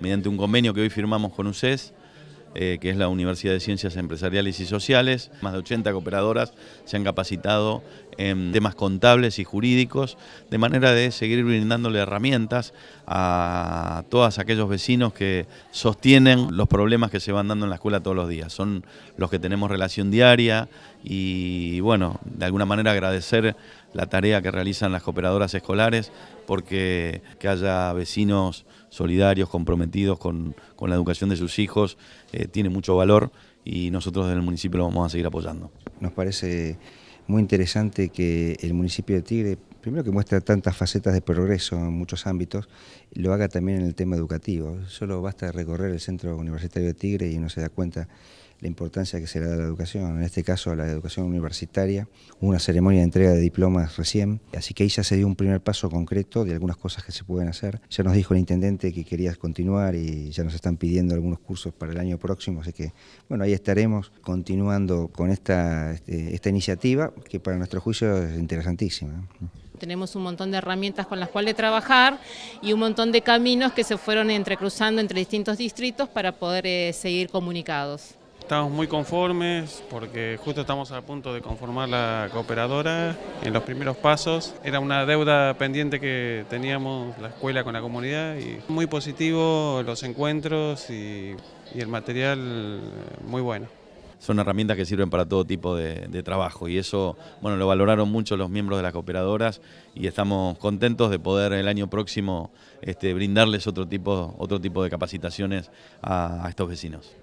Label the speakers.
Speaker 1: mediante un convenio que hoy firmamos con UCES, eh, que es la Universidad de Ciencias Empresariales y Sociales. Más de 80 cooperadoras se han capacitado en em, temas contables y jurídicos, de manera de seguir brindándole herramientas a todos aquellos vecinos que sostienen los problemas que se van dando en la escuela todos los días. Son los que tenemos relación diaria y, bueno, de alguna manera agradecer la tarea que realizan las cooperadoras escolares porque que haya vecinos solidarios, comprometidos con, la educación de sus hijos, eh, tiene mucho valor y nosotros desde el municipio lo vamos a seguir apoyando.
Speaker 2: Nos parece muy interesante que el municipio de Tigre primero que muestra tantas facetas de progreso en muchos ámbitos, lo haga también en el tema educativo. Solo basta recorrer el Centro Universitario de Tigre y uno se da cuenta la importancia que se le da a la educación, en este caso a la educación universitaria, una ceremonia de entrega de diplomas recién, así que ahí ya se dio un primer paso concreto de algunas cosas que se pueden hacer. Ya nos dijo el intendente que quería continuar y ya nos están pidiendo algunos cursos para el año próximo, así que bueno, ahí estaremos continuando con esta, este, esta iniciativa que para nuestro juicio es interesantísima.
Speaker 3: Tenemos un montón de herramientas con las cuales trabajar y un montón de caminos que se fueron entrecruzando entre distintos distritos para poder eh, seguir comunicados.
Speaker 4: Estamos muy conformes porque justo estamos a punto de conformar la cooperadora en los primeros pasos. Era una deuda pendiente que teníamos la escuela con la comunidad y muy positivo los encuentros y el material muy bueno
Speaker 1: son herramientas que sirven para todo tipo de, trabajo y eso, bueno, lo valoraron mucho los miembros de las cooperadoras y estamos contentos de poder el año próximo este, brindarles otro tipo, otro tipo de capacitaciones a estos vecinos.